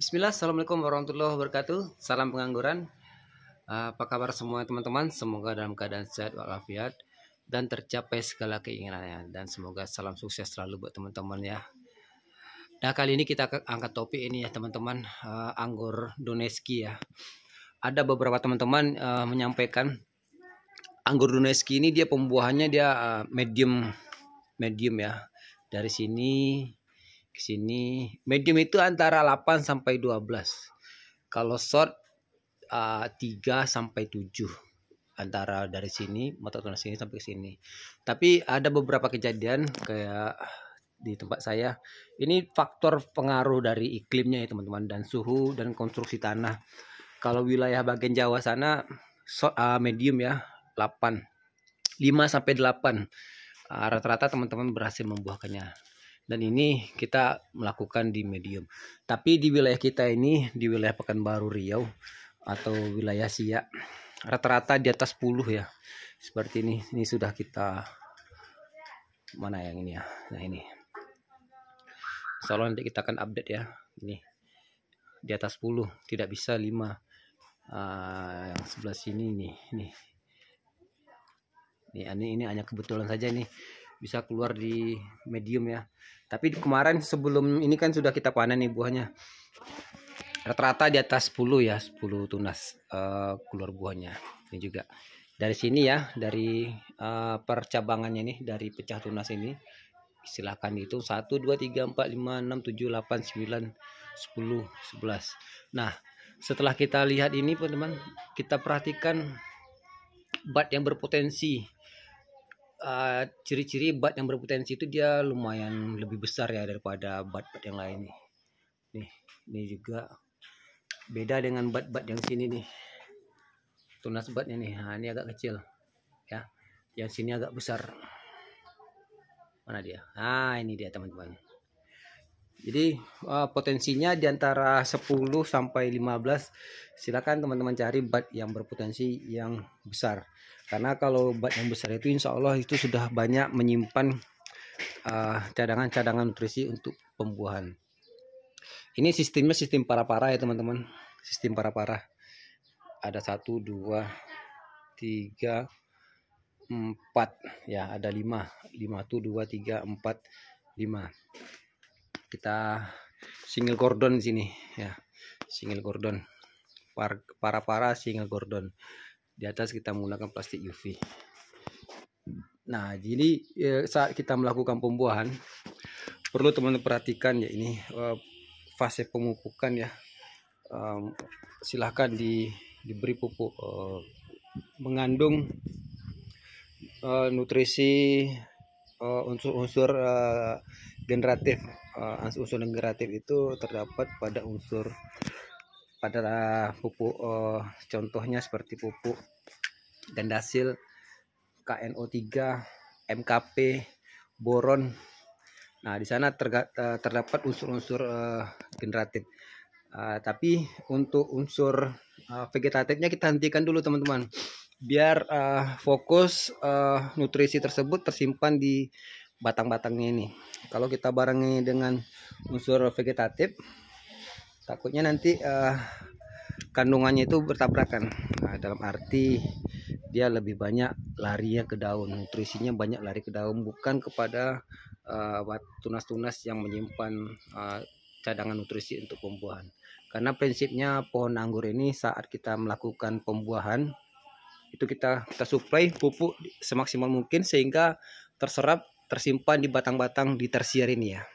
Bismillah, Assalamualaikum warahmatullahi wabarakatuh Salam pengangguran eh, Apa kabar semua teman-teman Semoga dalam keadaan sehat walafiat Dan tercapai segala keinginannya Dan semoga salam sukses selalu buat teman-teman ya Nah kali ini kita angkat topik ini ya teman-teman uh, Anggur Doneski ya Ada beberapa teman-teman uh, menyampaikan Anggur Doneski ini dia pembuahannya dia uh, medium Medium ya Dari sini ke sini medium itu antara 8 sampai 12 kalau short uh, ah, 3 sampai 7 antara dari sini motor tunas ini sampai ke sini tapi ada beberapa kejadian kayak di tempat saya ini faktor pengaruh dari iklimnya ya teman-teman dan suhu dan konstruksi tanah kalau wilayah bagian Jawa sana short, uh, medium ya 8 5 sampai 8 ah, rata-rata teman-teman berhasil membuahkannya dan ini kita melakukan di medium tapi di wilayah kita ini di wilayah Pekanbaru Riau atau wilayah Siak rata-rata di atas 10 ya seperti ini ini sudah kita mana yang ini ya nah ini soalnya nanti kita akan update ya ini di atas 10 tidak bisa 5 uh, ah, yang sebelah sini nih ini ini ini hanya kebetulan saja nih bisa keluar di medium ya tapi kemarin sebelum ini kan sudah kita panen nih buahnya rata-rata di atas 10 ya 10 tunas uh, keluar buahnya ini juga dari sini ya dari uh, percabangannya nih dari pecah tunas ini silahkan itu 1 2 3 4 5 6 7 8 9 10 11 nah setelah kita lihat ini teman-teman kita perhatikan bat yang berpotensi ciri eh, ciri-ciri bat yang berpotensi itu dia lumayan lebih besar ya daripada bat-bat yang lain nih. Nih, ini juga beda dengan bat-bat yang sini nih. Tunas batnya nih, nah, ini agak kecil. Ya. Yang sini agak besar. Mana dia? Ah, ini dia teman-teman jadi uh, potensinya di antara 10 sampai 15 silakan teman-teman cari bat yang berpotensi yang besar karena kalau bat yang besar itu insya Allah itu sudah banyak menyimpan eh, cadangan-cadangan uh, nutrisi untuk pembuahan ini sistemnya sistem para-para ya teman-teman sistem para-para ada 1, 2, 3, 4 ya ada 5 5, 1, 2, 3, 4, 5 kita single gordon di sini ya single gordon para para single gordon di atas kita menggunakan plastik UV nah jadi ya, saat kita melakukan pembuahan perlu teman-teman perhatikan ya ini eh, fase pemupukan ya silahkan di diberi pupuk eh, mengandung eh, nutrisi unsur-unsur generatif uh, unsur generatif itu terdapat pada unsur pada pupuk uh, contohnya seperti pupuk dan gandasil KNO3 MKP boron nah di sana eh, terdapat unsur-unsur uh, generatif uh, tapi untuk unsur uh, vegetatifnya kita hentikan dulu teman-teman biar uh, fokus uh, nutrisi tersebut tersimpan di batang-batangnya ini kalau kita barengi dengan unsur vegetatif takutnya nanti uh, kandungannya itu bertabrakan nah, dalam arti dia lebih banyak larinya ke daun nutrisinya banyak lari ke daun bukan kepada eh, tunas-tunas uh, yang menyimpan uh, cadangan nutrisi untuk pembuahan karena prinsipnya pohon anggur ini saat kita melakukan pembuahan itu kita kita suplai pupuk semaksimal mungkin sehingga terserap tersimpan di batang-batang di tersier ini ya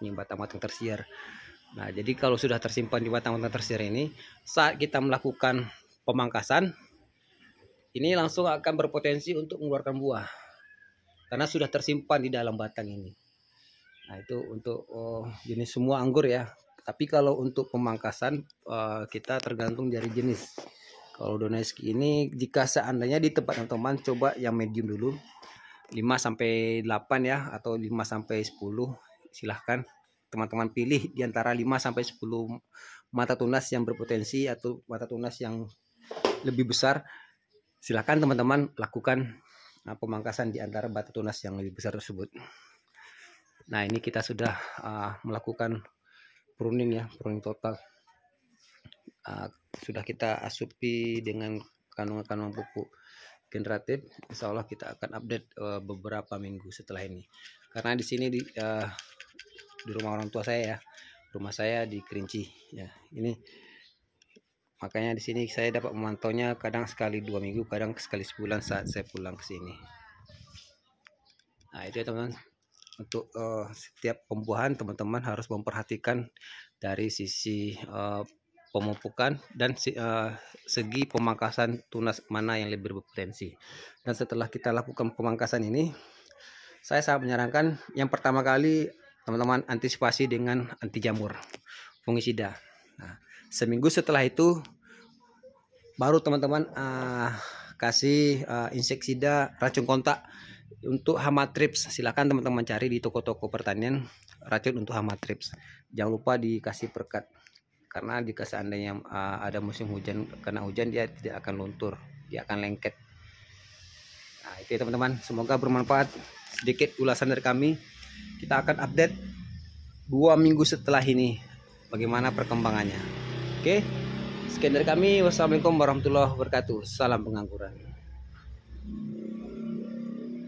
ini batang-batang tersier nah jadi kalau sudah tersimpan di batang-batang tersier ini saat kita melakukan pemangkasan ini langsung akan berpotensi untuk mengeluarkan buah karena sudah tersimpan di dalam batang ini nah itu untuk oh, jenis semua anggur ya tapi kalau untuk pemangkasan uh, kita tergantung dari jenis kalau Doneski ini jika seandainya di tempat teman-teman coba yang medium dulu 5 sampai 8 ya atau 5 sampai 10 silahkan teman-teman pilih di antara 5 sampai 10 mata tunas yang berpotensi atau mata tunas yang lebih besar silahkan teman-teman lakukan uh, pemangkasan di antara batu tunas yang lebih besar tersebut nah ini kita sudah uh, melakukan pruning ya pruning total uh, sudah kita asupi dengan kandungan-kandungan pupuk generatif insya Allah kita akan update uh, beberapa minggu setelah ini karena di sini di uh, di rumah orang tua saya ya rumah saya di Kerinci ya ini makanya di sini saya dapat memantaunya kadang sekali dua minggu kadang sekali sebulan saat saya pulang ke sini nah itu ya teman-teman untuk uh, setiap pembuahan teman-teman harus memperhatikan dari sisi uh, pemupukan dan uh, segi pemangkasan tunas mana yang lebih berpotensi. Dan setelah kita lakukan pemangkasan ini, saya sangat menyarankan yang pertama kali teman-teman antisipasi dengan anti jamur fungisida. Nah, seminggu setelah itu baru teman-teman uh, kasih uh, eh, insektisida racun kontak untuk hama trips silakan teman-teman cari di toko-toko pertanian racun untuk hama trips jangan lupa dikasih perkat karena jika seandainya uh, ada musim hujan kena hujan dia tidak akan luntur dia akan lengket nah itu ya teman-teman semoga bermanfaat sedikit ulasan dari kami kita akan update dua minggu setelah ini bagaimana perkembangannya oke sekian dari kami wassalamualaikum warahmatullahi wabarakatuh salam pengangguran